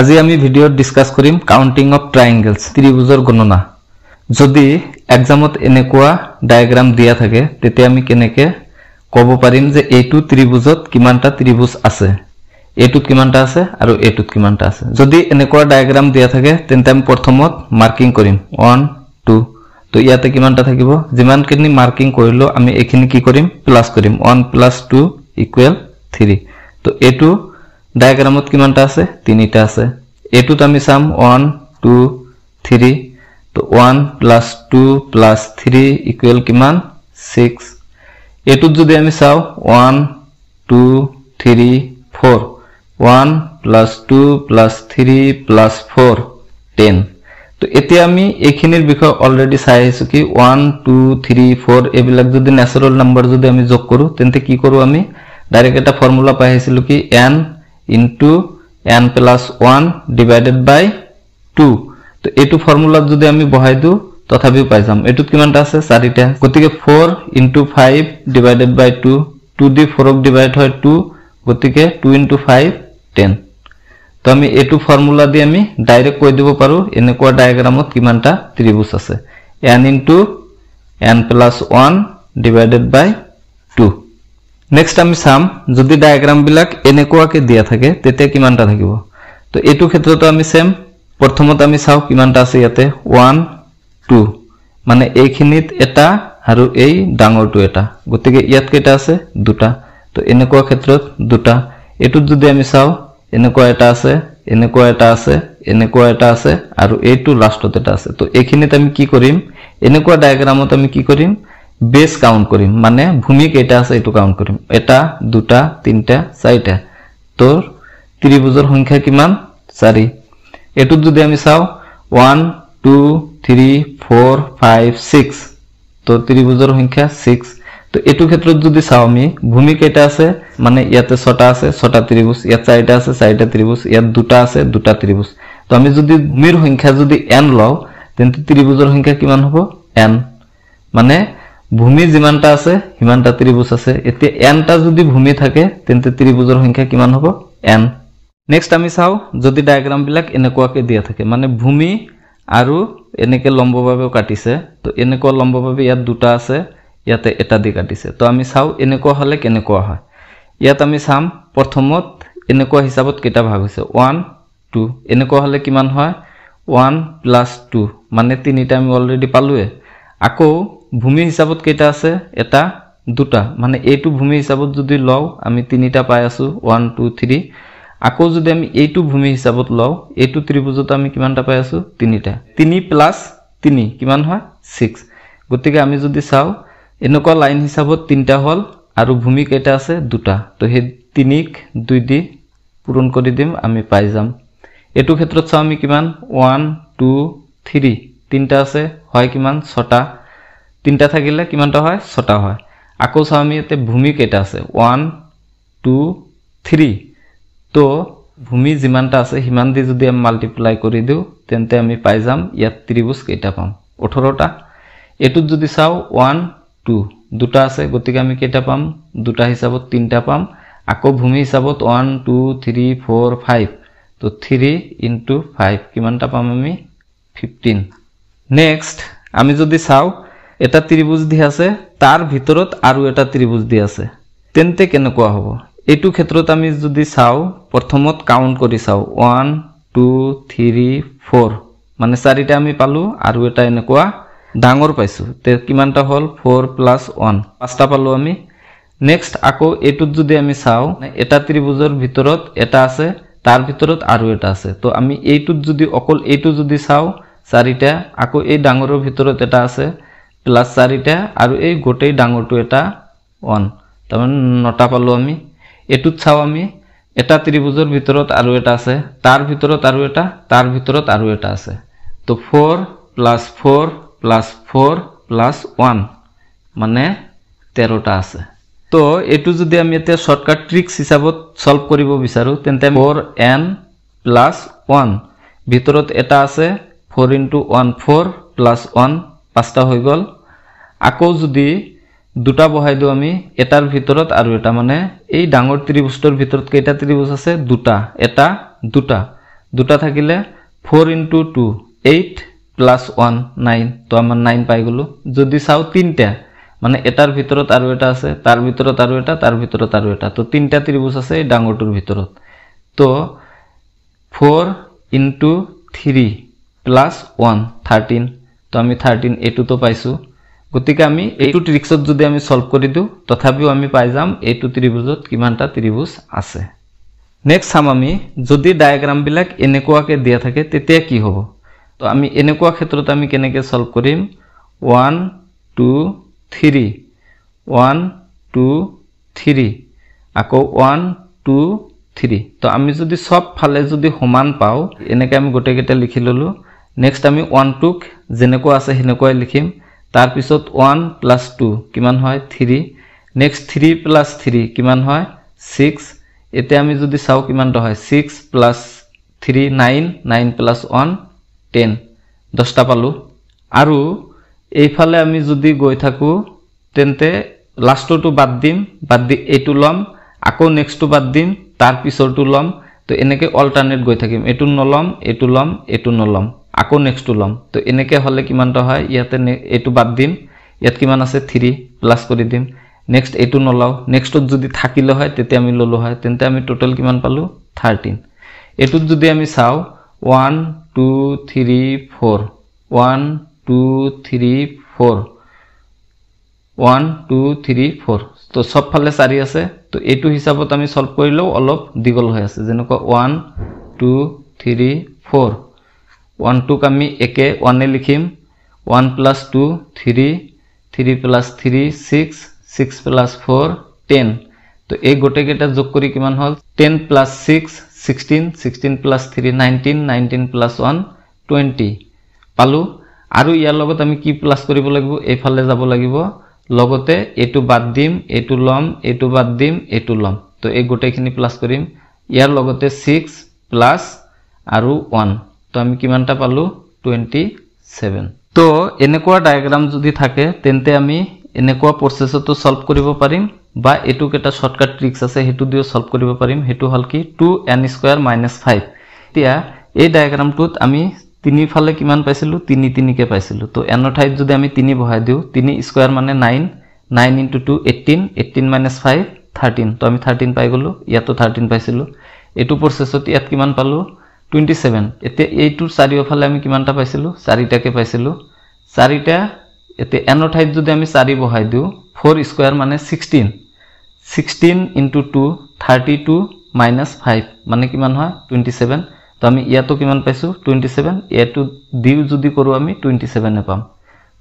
আজি আমি ভিডিওত ডিছকাছ কৰিম কাউণ্টিং অফ ট্ৰাইংগেলছ ত্ৰিভুজৰ গণনা যদি এক্সামত এনেকুৱা ডায়েগ্ৰাম দিয়া থাকে তেতিয়া আমি কেনেকৈ ক'ব পাৰিম যে এইটো ত্ৰিভুজত কিমানটা ত্ৰিভুজ আছে এইটোত কিমানটা আছে আৰু এইটোত কিমানটা আছে যদি এনেকুৱা ডায়েগ্ৰাম দিয়া থাকে তেন্তে আমি প্ৰথমত মাৰ্কিং কৰিম ওৱান টু তো ইয়াতে কিমানটা থাকিব যিমানখিনি মাৰ্কিং কৰিলোঁ আমি এইখিনি কি কৰিম প্লাছ কৰিম one plus two equal three তো এইটো ডায়াগ্রামত কিমানটা আছে তিনিটা আছে এইটোত আমি চাম ওৱান টু থ্ৰী তো one plus two plus three equal কিমান ছিক্স এইটোত যদি আমি চাওঁ one two three four one plus two plus three plus four ten তো এতিয়া আমি এইখিনিৰ বিষয়ে অলৰেডি চাই আহিছোঁ কি ওৱান টু থ্ৰী ফ'ৰ এইবিলাক যদি নেচাৰেল নাম্বাৰ যদি আমি যোগ কৰোঁ তেন্তে কি কৰোঁ আমি ডাইৰেক্ট এটা ফৰ্মুলা পাই আহিছিলোঁ কি N into N plus one divided by two তো এইটো ফৰ্মুলাত যদি আমি বহাই দিওঁ তথাপিও পাই যাম এইটোত কিমানটা আছে চাৰিটা গতিকে four into five divided by two two দি ফ'ৰক ডিভাইড হয় টু গতিকে টু ইনটু ফাইভ টেন তো আমি এইটো ফৰ্মুলা দি আমি ডাইৰেক্ট কৈ দিব পাৰোঁ এনেকুৱা ডায়েগ্ৰামত কিমানটা ত্ৰিভুজ আছে n into N plus one divided by next আমি চাম যদি ডায়াগ্ৰামবিলাক এনেকুৱাকে দিয়া থাকে তেতিয়া কিমানটা থাকিব তো এইটো ক্ষেত্ৰতো আমি চেম প্ৰথমত আমি চাওঁ কিমানটা আছে ইয়াতে ওৱান টু মানে এইখিনিত এটা আৰু এই ডাঙৰটো এটা গতিকে ইয়াত কেইটা আছে দুটা তো এনেকুৱা ক্ষেত্ৰত দুটা এইটোত যদি আমি চাওঁ এনেকুৱা এটা আছে এনেকুৱা এটা আছে এনেকুৱা এটা আছে আৰু এইটো লাষ্টত এটা আছে তো এইখিনিত আমি কি কৰিম এনেকুৱা ডায়াগ্ৰামত আমি কি কৰিম বেস কাউন্ট করিম মানে ভূমি কেটা আছে এটু কাউন্ট করিম এটা দুটা তিনটা চারিটা তোর ত্রিভুজের সংখ্যা কিমান চারি এটুত যদি আমি চাও one two three four five six তো ত্রিভুজের সংখ্যা সিক্স তো এটু ক্ষেত্র যদি চাও আমি ভূমি কেটা আছে মানে ইয়াতে ছটা আছে ছটা ত্রিভুজ ইয়াত চারিটা আছে চারিটা ত্রিভুজ ইয়াত দুটা আছে দুটা ত্রিভুজ তো আমি যদি ভূমির সংখ্যা যদি এন লও তেন্তে ত্রিভুজের সংখ্যা কিমান হব এন মানে ভূমি যিমানটা আছে সিমানটা ত্ৰিভুজ আছে এতিয়া এনটা যদি ভূমি থাকে তেন্তে ত্ৰিভুজৰ সংখ্যা কিমান হ'ব এন নেক্সট আমি চাওঁ যদি ডায়েগ্ৰামবিলাক এনেকুৱাকে দিয়া থাকে মানে ভূমি আৰু এনেকৈ লম্বভাৱেও কাটিছে তো এনেকুৱা লম্বভাৱে ইয়াত দুটা আছে ইয়াতে এটা দি কাটিছে তো আমি চাওঁ এনেকুৱা হ'লে কেনেকুৱা হয় ইয়াত আমি চাম প্ৰথমত এনেকুৱা হিচাপত কেইটা ভাগ হৈছে ওৱান টু এনেকুৱা হ'লে কিমান হয় ওৱান প্লাছ টু মানে তিনিটা আমি অলৰেডি পালোঁৱেই আকৌ ভূমি হিচাপত কেইটা আছে এটা দুটা মানে এইটো ভূমি হিচাপত যদি লওঁ আমি তিনিটা পাই আছোঁ ওৱান টু থ্ৰী আকৌ যদি আমি এইটো ভূমি হিচাপত লওঁ এইটো ত্ৰিভুজত আমি কিমানটা পাই আছোঁ তিনিটা তিনি প্লাছ তিনি কিমান হয় ছিক্স গতিকে আমি যদি চাওঁ এনেকুৱা লাইন হিচাপত তিনিটা হ'ল আৰু ভূমি কেইটা আছে দুটা তো সেই তিনিক দুই দি পূৰণ কৰি দিম আমি পাই যাম এইটো ক্ষেত্ৰত চাওঁ আমি কিমান ওৱান টু থ্ৰী তিনিটা আছে হয় কিমান ছটা তিনিটা থাকিলে কিমানটা হয় ছটা হয় আকৌ চাওঁ আমি ইয়াতে ভূমি কেইটা আছে ওৱান টু থ্ৰী তো ভূমি যিমানটা আছে সিমান দি যদি আমি মাল্টিপ্লাই কৰি দিওঁ তেন্তে আমি পাই যাম ইয়াত ত্ৰিভুজ কেইটা পাম ওঠৰটা এইটোত যদি চাওঁ ওৱান টু দুটা আছে গতিকে আমি কেইটা পাম দুটা হিচাপত তিনিটা পাম আকৌ ভূমি হিচাপত one two three four five তো থ্ৰী ইনটু ফাইভ কিমানটা পাম আমি ফিফটিন নেক্সট আমি যদি চাওঁ এটা ত্ৰিভুজ দি আছে তাৰ ভিতৰত আৰু এটা ত্ৰিভুজ দি আছে তেন্তে কেনেকুৱা হ'ব এইটো ক্ষেত্ৰত আমি যদি চাওঁ প্ৰথমত কাউণ্ট কৰি চাওঁ ওৱান টু থ্ৰী ফ'ৰ মানে চাৰিটা আমি পালোঁ আৰু এটা এনেকুৱা ডাঙৰ পাইছোঁ কিমানটা হ'ল ফ'ৰ প্লাছ ওৱান পাঁচটা পালোঁ আমি নেক্সট আকৌ এইটোত যদি আমি চাওঁ এটা ত্ৰিভুজৰ ভিতৰত এটা আছে তাৰ ভিতৰত আৰু এটা আছে তো আমি এইটোত যদি অকল এইটো যদি চাওঁ চাৰিটা আকৌ এই ডাঙৰৰ ভিতৰত এটা আছে প্লাস চারিটা আর এই গোটেই ডাঙরটা এটা ওয়ান তার নটা পালো আমি এটুত চাও আমি এটা ত্রিভুজের ভিতর আর এটা আছে তার ভিতর আর এটা তার ভিতর আর এটা আছে তো four plus four plus four plus one মানে তেরোটা আছে তো এই যদি আমি এটা শর্টকাট ট্রিক্স হিসাব সলভ করব বিচার তেনতে ফোর এন প্লাস ওয়ান ভিতর এটা আছে four into one four plus one পাঁচটা হয়ে গেল আকৌ যদি দুটা বহাই দিওঁ আমি এটাৰ ভিতৰত আৰু এটা মানে এই ডাঙৰ ত্ৰিভুজটোৰ ভিতৰত কেইটা ত্ৰিভুজ আছে দুটা এটা দুটা দুটা থাকিলে four into two eight plus one nine তো আমাৰ নাইন পাই গ'লোঁ যদি চাওঁ তিনিটা মানে এটাৰ ভিতৰত আৰু এটা আছে তাৰ ভিতৰত আৰু এটা তাৰ ভিতৰত আৰু এটা তো তিনিটা ত্ৰিভুজ আছে এই ডাঙৰটোৰ ভিতৰত তো four into three plus one thirteen তো আমি থাৰ্টিন এইটোতো পাইছোঁ গতিকে আমি এইটো ট্ৰিক্সত যদি আমি চল্ভ কৰি দিওঁ তথাপিও আমি পাই যাম এইটো ত্ৰিভুজত কিমানটা ত্ৰিভুজ আছে নেক্সট চাম আমি যদি ডায়েগ্ৰামবিলাক এনেকুৱাকৈ দিয়া থাকে তেতিয়া কি হ'ব তো আমি এনেকুৱা ক্ষেত্ৰত আমি কেনেকৈ চল্ভ কৰিম one two three one two three আকৌ ওৱান টু থ্ৰী তো আমি যদি চব ফালে যদি সমান পাওঁ এনেকৈ আমি গোটেইকেইটা লিখি ল'লোঁ নেক্সট আমি ওৱান টুক যেনেকুৱা আছে সেনেকুৱাই লিখিম তার পিছত 1 প্লাস 2 কিমান হয় 3 নেক্সট 3 প্লাস 3 কিমান হয় 6 এতে আমি যদি চাও কিমান হয় 6 প্লাস 3 9 9 প্লাস 1 10 10টা পালো আৰু এইফালে আমি যদি গৈ থাকো তেনতে লাস্টটো বাদ দিম বাদ দি এটো লম আকৌ নেক্সটটো বাদ দিম তার পিছৰটো লম তো এনেকে অল্টাৰনেট গৈ থাকিম এটো নলম এটো লম এটো নলম আকৌ নেক্সটটো ল'ম তো এনেকৈ হ'লে কিমানটা হয় ইয়াতে এইটো বাদ দিম ইয়াত কিমান আছে থ্ৰী প্লাছ কৰি দিম নেক্সট এইটো নলওঁ নেক্সটত যদি থাকিলে হয় তেতিয়া আমি ল'লোঁ হয় তেন্তে আমি টোটেল কিমান পালোঁ থাৰ্টিন এইটোত যদি আমি চাওঁ one two three four one two three four one two three four তো চবফালে চাৰি আছে তো এইটো হিচাপত আমি চল্ভ কৰিলেও অলপ দীঘল হৈ আছে যেনেকুৱা one two three four one টুক আমি একে ওৱানে লিখিম one plus two three three plus three six six plus four ten তো এই গোটেইকেইটা যোগ কৰি কিমান হ'ল ten plus six sixteen sixteen plus three nineteen nineteen plus one twenty পালোঁ আৰু ইয়াৰ লগত আমি কি প্লাছ কৰিব লাগিব এইফালে যাব লাগিব লগতে এইটো বাদ দিম এইটো ল'ম এইটো বাদ দিম এইটো ল'ম তো এই গোটেইখিনি প্লাছ কৰিম ইয়াৰ লগতে ছিক্স প্লাছ আৰু ওৱান তো আমি কিমানটা পালো টুৱেণ্টি ছেভেন তো এনেকুৱা ডায়াগ্ৰাম যদি থাকে তেন্তে আমি এনেকুৱা প্ৰচেছতো চল্ভ কৰিব পাৰিম বা এইটো কেইটা শ্বৰ্টকাট ট্ৰিক্স আছে সেইটো দিও চল্ভ কৰিব পাৰিম সেইটো হ'ল কি two n square minus five এতিয়া এই ডায়াগ্ৰামটোত আমি তিনিফালে কিমান পাইছিলোঁ তিনি তিনিকৈ পাইছিলোঁ তো এনৰ ঠাইত যদি আমি তিনি বহাই দিওঁ তিনি স্কুৱাৰ মানে nine nine into two eighteen eighteen minus five thirteen তো আমি থাৰ্টিন পাই গ'লোঁ ইয়াতো থাৰ্টিন পাইছিলোঁ এইটো প্ৰচেছত ইয়াত কিমান পালোঁ টুৱেণ্টি ছেভেন এতিয়া এইটোৰ চাৰিওফালে আমি কিমানটা পাইছিলোঁ চাৰিটাকে পাইছিলোঁ চাৰিটা এতিয়া এনৰ ঠাইত যদি আমি চাৰি বহাই দিওঁ ফ'ৰ স্কুৱাৰ মানে sixteen sixteen into two thirty two minus five মানে কিমান হয় টুৱেণ্টি ছেভেন তো আমি ইয়াতো কিমান পাইছোঁ টুৱেণ্টি ছেভেন ইয়াতো দিওঁ যদি কৰোঁ আমি টুৱেণ্টি ছেভেনে পাম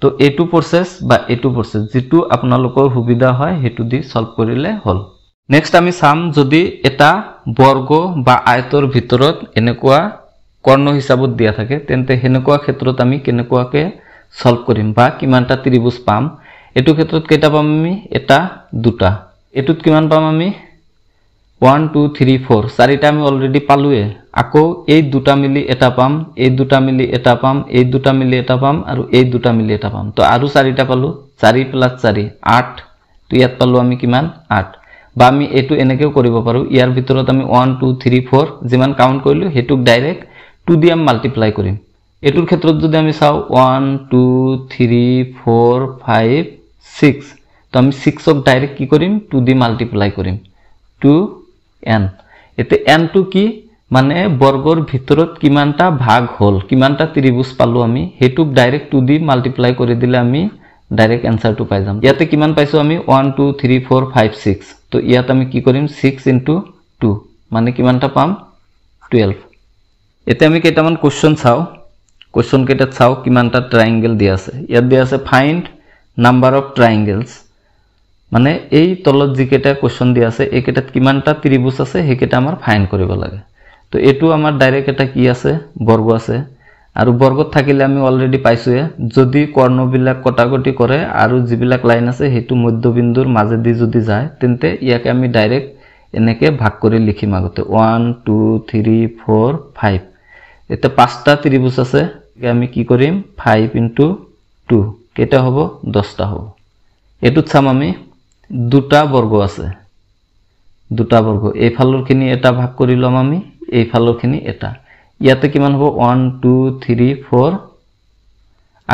তো এইটো প্ৰচেছ বা এইটো প্ৰচেছ যিটো আপোনালোকৰ সুবিধা হয় সেইটো দি ছল্ভ কৰিলে হ'ল নেক্সট আমি চাম যদি এটা বৰ্গ বা আয়তৰ ভিতৰত এনেকুৱা কৰ্ণ হিচাপত দিয়া থাকে তেন্তে সেনেকুৱা ক্ষেত্ৰত আমি কেনেকুৱাকৈ চল্ভ কৰিম বা কিমানটা ত্ৰিভুজ পাম এইটো ক্ষেত্ৰত কেইটা পাম আমি এটা দুটা এইটোত কিমান পাম আমি ওৱান টু থ্ৰী ফ'ৰ চাৰিটা আমি অলৰেডি পালোৱে আকৌ এই দুটা মিলি এটা পাম এই দুটা মিলি এটা পাম এই দুটা মিলি এটা পাম আৰু এই দুটা মিলি এটা পাম তো আৰু চাৰিটা পালোঁ চাৰি প্লাছ চাৰি আঠ তো ইয়াত পালোঁ আমি কিমান আঠ বা আমি এইটো এনেকেও কৰিব পাৰোঁ ইয়াৰ ভিতৰত আমি ওৱান টু থ্ৰী ফ'ৰ যিমান কাউণ্ট কৰিলোঁ সেইটোক ডাইৰেক্ট টু দি আমি মাল্টিপ্লাই কৰিম এইটোৰ ক্ষেত্ৰত যদি আমি চাওঁ one two three four five six তো আমি ছিক্সক ডাইৰেক্ট কি কৰিম টু দি মাল্টিপ্লাই কৰিম টু এন এতিয়া এনটো কি মানে বৰ্গৰ ভিতৰত কিমানটা ভাগ হ'ল কিমানটা ত্ৰিভুজ পালোঁ আমি সেইটোক ডাইৰেক্ট টু দি মাল্টিপ্লাই কৰি দিলে আমি ডাইরেক্ট এনসারটা পাই যাম ইয়াতে কিমান পাইছো আমি one two three four five six তো ইয়াত আমি কি করিম সিক্স ইন্টু টু মানে কিমানটা পাম টুয়েলভ এতে আমি কেটামান কোশ্চন চাও কোশ্চন কেটা চাও কি ট্রাইঙ্গেল দিয়ে আছে ইয়াত দিয়ে আছে ফাইন্ড নাম্বার অফ ট্রাইঙ্গেলস মানে এই তলত যিকেইটা কোশ্চন দিয়ে আছে এইকেইটাত কিমানটা ত্রিভুজ আছে সেইকেইটা আমার ফাইন্ড করব লাগে তো এটু আমার ডাইরেক্ট এটা কি আছে বর্গ আছে আৰু বৰ্গত থাকিলে আমি অলৰেডি পাইছোঁহে যদি কৰ্ণবিলাক কটাকটি কৰে আৰু যিবিলাক লাইন আছে সেইটো মধ্যবিন্দুৰ মাজেদি যদি যায় তেন্তে ইয়াকে আমি ডাইৰেক্ট এনেকৈ ভাগ কৰি লিখিম আগতে one two three four five এতিয়া পাঁচটা ত্ৰিভুজ আছে আমি কি কৰিম ফাইভ ইণ্টু টু কেইটা হ'ব দহটা হ'ব এইটোত চাম আমি দুটা বৰ্গ আছে দুটা বৰ্গ এইফালৰখিনি এটা ভাগ কৰি ল'ম আমি এইফালৰখিনি এটা ইয়াতে কিমান হ'ব ওৱান টু থ্ৰী ফ'ৰ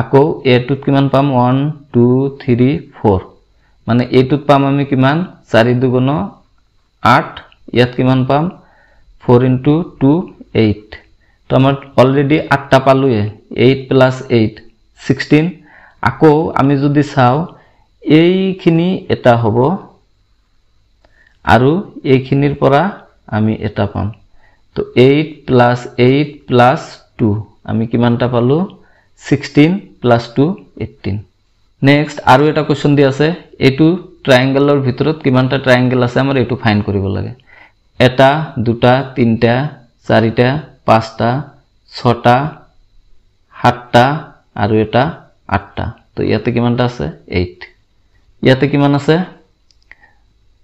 আকৌ এটোত কিমান পাম ওৱান টু থ্ৰী ফ'ৰ মানে এইটোত পাম আমি কিমান চাৰি দুগুণ আঠ ইয়াত কিমান পাম ফ'ৰ ইণ্টু টু এইট তো আমাৰ অলৰেডি আঠটা পালোৱে এইট প্লাছ এইট ছিক্সটিন আকৌ আমি যদি চাওঁ এইখিনি এটা হ'ব আৰু এইখিনিৰ পৰা আমি এটা পাম তো eight plus eight plus two আমি কিমানটা পালোঁ sixteen plus two eighteen next আৰু এটা কুৱেশ্যন দি আছে এইটো ট্ৰায়েংগেলৰ ভিতৰত কিমানটা ট্ৰায়েংগেল আছে আমাৰ এইটো ফাইন কৰিব লাগে এটা দুটা তিনিটা চাৰিটা পাঁচটা ছটা সাতটা আৰু এটা আঠটা তো ইয়াতে কিমানটা আছে এইট ইয়াতে কিমান আছে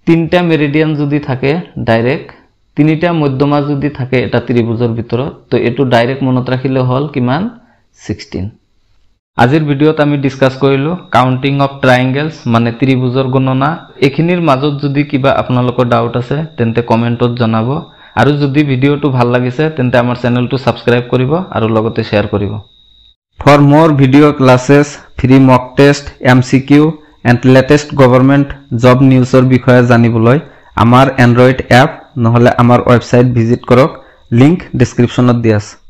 তিনিটা মেৰিডিয়ান যদি থাকে ডাইৰেক্ট তিনিটা মধ্যমা যদি থাকে এটা ত্ৰিভুজৰ ভিতৰত তো এইটো ডাইৰেক্ট মনত ৰাখিলে হ'ল কিমান ছিক্সটিন আজিৰ ভিডিঅ'ত আমি ডিছকাছ কৰিলোঁ কাউণ্টিং অফ ট্ৰাইংগেলছ মানে ত্ৰিভুজৰ গণনা এইখিনিৰ মাজত যদি কিবা আপোনালোকৰ ডাউট আছে তেন্তে কমেণ্টত জনাব আৰু যদি ভিডিঅ'টো ভাল লাগিছে তেন্তে আমাৰ চেনেলটো ছাবস্ক্ৰাইব কৰিব আৰু লগতে শ্বেয়াৰ কৰিব ফৰ মোৰ video' classes free mock test M C Q and latest government job নিউজৰ বিষয়ে জানিবলৈ আমাৰ এণ্ড্ৰইড এপ নহ'লে আমাৰ ৱেবছাইট ভিজিট কৰক লিংক ডিছক্ৰিপশ্যনত দিয়া আছে